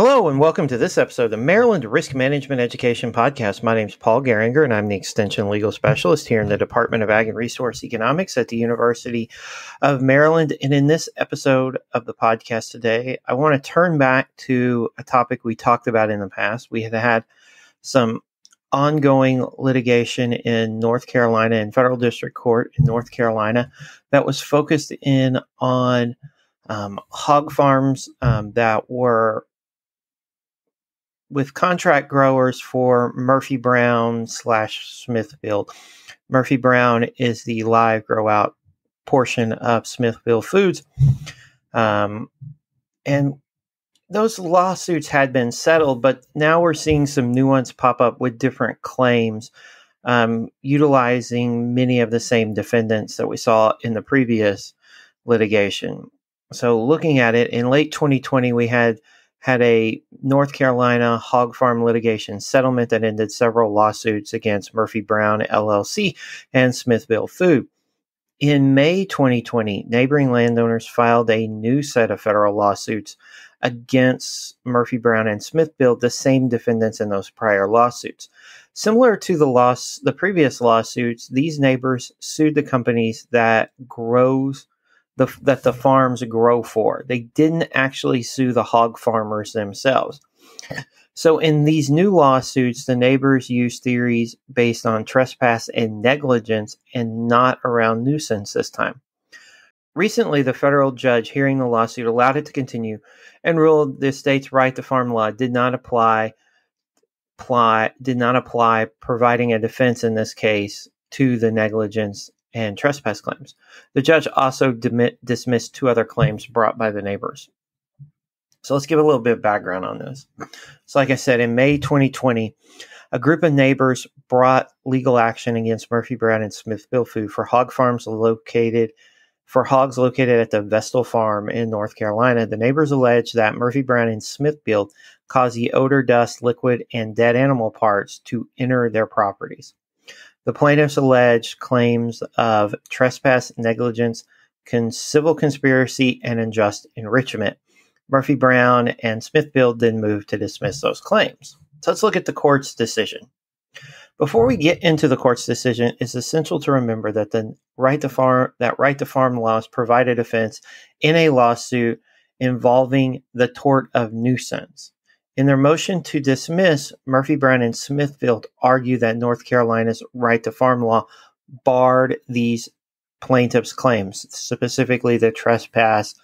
Hello, and welcome to this episode of the Maryland Risk Management Education Podcast. My name is Paul Geringer, and I'm the Extension Legal Specialist here in the Department of Ag and Resource Economics at the University of Maryland. And in this episode of the podcast today, I want to turn back to a topic we talked about in the past. We had had some ongoing litigation in North Carolina in federal district court in North Carolina that was focused in on um, hog farms um, that were with contract growers for Murphy Brown slash Smithfield. Murphy Brown is the live grow out portion of Smithfield Foods. Um, and those lawsuits had been settled, but now we're seeing some nuance pop up with different claims, um, utilizing many of the same defendants that we saw in the previous litigation. So, looking at it, in late 2020, we had had a North Carolina hog farm litigation settlement that ended several lawsuits against Murphy Brown LLC and Smithville Food. In May 2020, neighboring landowners filed a new set of federal lawsuits against Murphy Brown and Smithville, the same defendants in those prior lawsuits. Similar to the loss, the previous lawsuits, these neighbors sued the companies that grows the, that the farms grow for. They didn't actually sue the hog farmers themselves. So, in these new lawsuits, the neighbors use theories based on trespass and negligence and not around nuisance this time. Recently, the federal judge hearing the lawsuit allowed it to continue and ruled the state's right to farm law did not apply, apply did not apply providing a defense in this case to the negligence and trespass claims. The judge also dismissed two other claims brought by the neighbors. So let's give a little bit of background on this. So, like I said, in May 2020, a group of neighbors brought legal action against Murphy Brown and Smith Food for hog farms located for hogs located at the Vestal Farm in North Carolina. The neighbors alleged that Murphy Brown and Smithfield caused the odor, dust, liquid, and dead animal parts to enter their properties. The plaintiffs allege claims of trespass, negligence, con- civil conspiracy, and unjust enrichment. Murphy Brown and Smithfield then moved to dismiss those claims. So let's look at the court's decision. Before we get into the court's decision, it's essential to remember that the right to farm that right to farm laws provide a defense in a lawsuit involving the tort of nuisance. In their motion to dismiss, Murphy Brown and Smithfield argue that North Carolina's right to farm law barred these plaintiffs' claims, specifically the trespass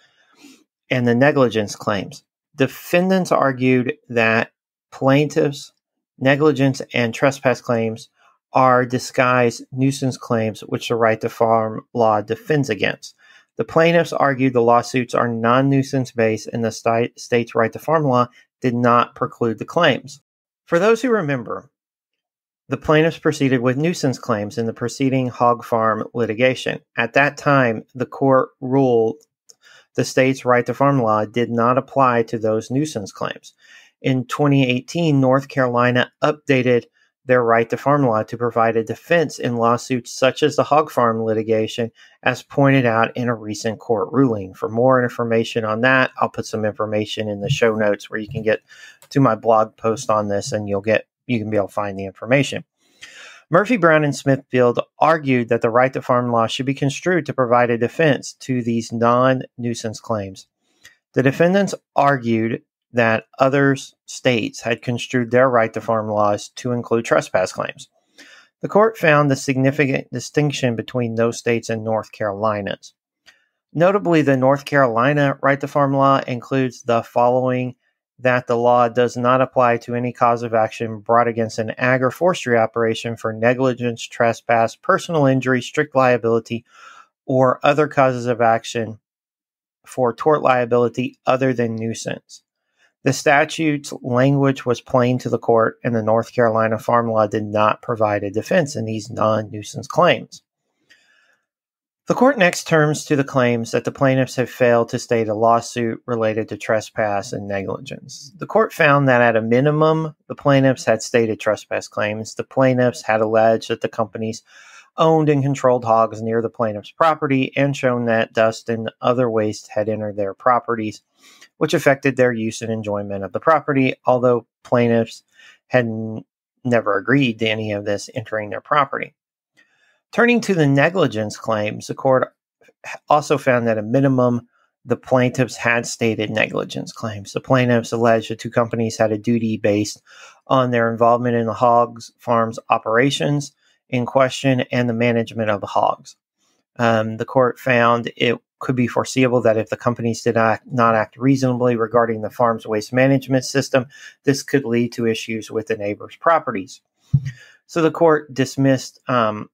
and the negligence claims. Defendants argued that plaintiffs' negligence and trespass claims are disguised nuisance claims, which the right to farm law defends against. The plaintiffs argued the lawsuits are non nuisance based and the sti- state's right to farm law did not preclude the claims. For those who remember, the plaintiffs proceeded with nuisance claims in the preceding hog farm litigation. At that time, the court ruled the state's right to farm law did not apply to those nuisance claims. In 2018, North Carolina updated their right to farm law to provide a defense in lawsuits such as the hog farm litigation, as pointed out in a recent court ruling. For more information on that, I'll put some information in the show notes where you can get to my blog post on this and you'll get you can be able to find the information. Murphy Brown and Smithfield argued that the right to farm law should be construed to provide a defense to these non nuisance claims. The defendants argued that other states had construed their right to farm laws to include trespass claims. The court found the significant distinction between those states and North Carolina's. Notably, the North Carolina right to farm law includes the following that the law does not apply to any cause of action brought against an agroforestry operation for negligence, trespass, personal injury, strict liability, or other causes of action for tort liability other than nuisance. The statute's language was plain to the court, and the North Carolina farm law did not provide a defense in these non nuisance claims. The court next turns to the claims that the plaintiffs have failed to state a lawsuit related to trespass and negligence. The court found that at a minimum, the plaintiffs had stated trespass claims. The plaintiffs had alleged that the companies owned and controlled hogs near the plaintiff's property and shown that dust and other waste had entered their properties which affected their use and enjoyment of the property, although plaintiffs had n- never agreed to any of this entering their property. Turning to the negligence claims, the court also found that a minimum the plaintiffs had stated negligence claims. The plaintiffs alleged the two companies had a duty based on their involvement in the hogs farms operations in question and the management of the hogs. Um, the court found it could be foreseeable that if the companies did not, not act reasonably regarding the farm's waste management system, this could lead to issues with the neighbors' properties. So the court dismissed um,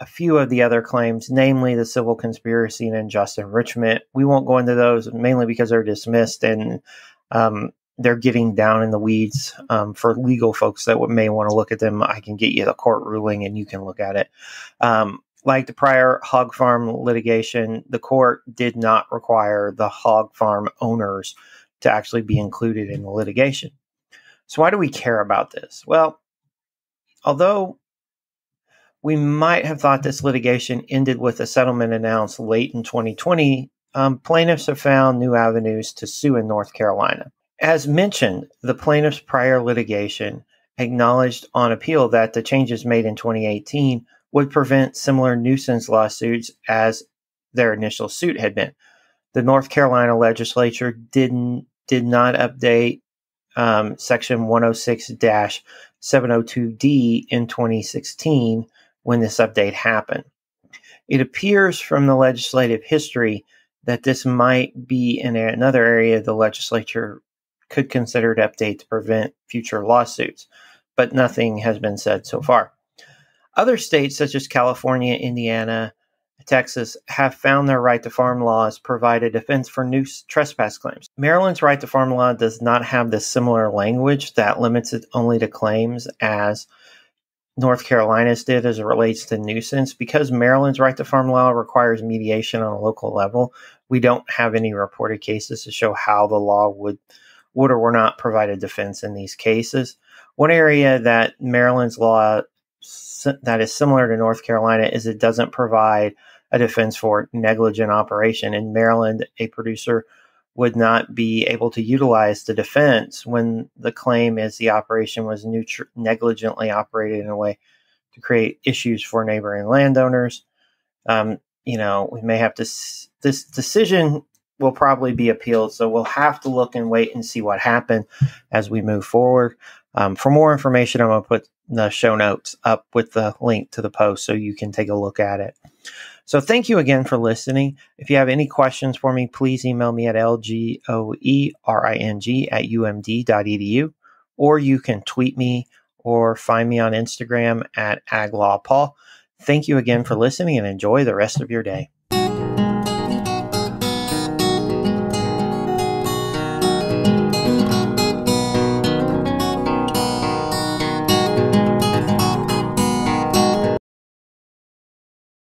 a few of the other claims, namely the civil conspiracy and unjust enrichment. We won't go into those mainly because they're dismissed and um, they're getting down in the weeds. Um, for legal folks that may want to look at them, I can get you the court ruling and you can look at it. Um, like the prior hog farm litigation, the court did not require the hog farm owners to actually be included in the litigation. So, why do we care about this? Well, although we might have thought this litigation ended with a settlement announced late in 2020, um, plaintiffs have found new avenues to sue in North Carolina. As mentioned, the plaintiffs' prior litigation acknowledged on appeal that the changes made in 2018 would prevent similar nuisance lawsuits as their initial suit had been. The North Carolina legislature didn't did not update um, section 106-702D in 2016 when this update happened. It appears from the legislative history that this might be in another area the legislature could consider to update to prevent future lawsuits, but nothing has been said so far. Other states, such as California, Indiana, Texas, have found their right to farm laws provide a defense for new trespass claims. Maryland's right to farm law does not have the similar language that limits it only to claims as North Carolina's did as it relates to nuisance. Because Maryland's right to farm law requires mediation on a local level, we don't have any reported cases to show how the law would would or were not provide a defense in these cases. One area that Maryland's law that is similar to North Carolina is it doesn't provide a defense for negligent operation. In Maryland, a producer would not be able to utilize the defense when the claim is the operation was negligently operated in a way to create issues for neighboring landowners. Um, you know, we may have to, this decision will probably be appealed. So we'll have to look and wait and see what happened as we move forward. Um, for more information, I'm going to put the show notes up with the link to the post so you can take a look at it. So thank you again for listening. If you have any questions for me, please email me at lgoering at umd.edu, or you can tweet me or find me on Instagram at aglawpaul. Thank you again for listening and enjoy the rest of your day.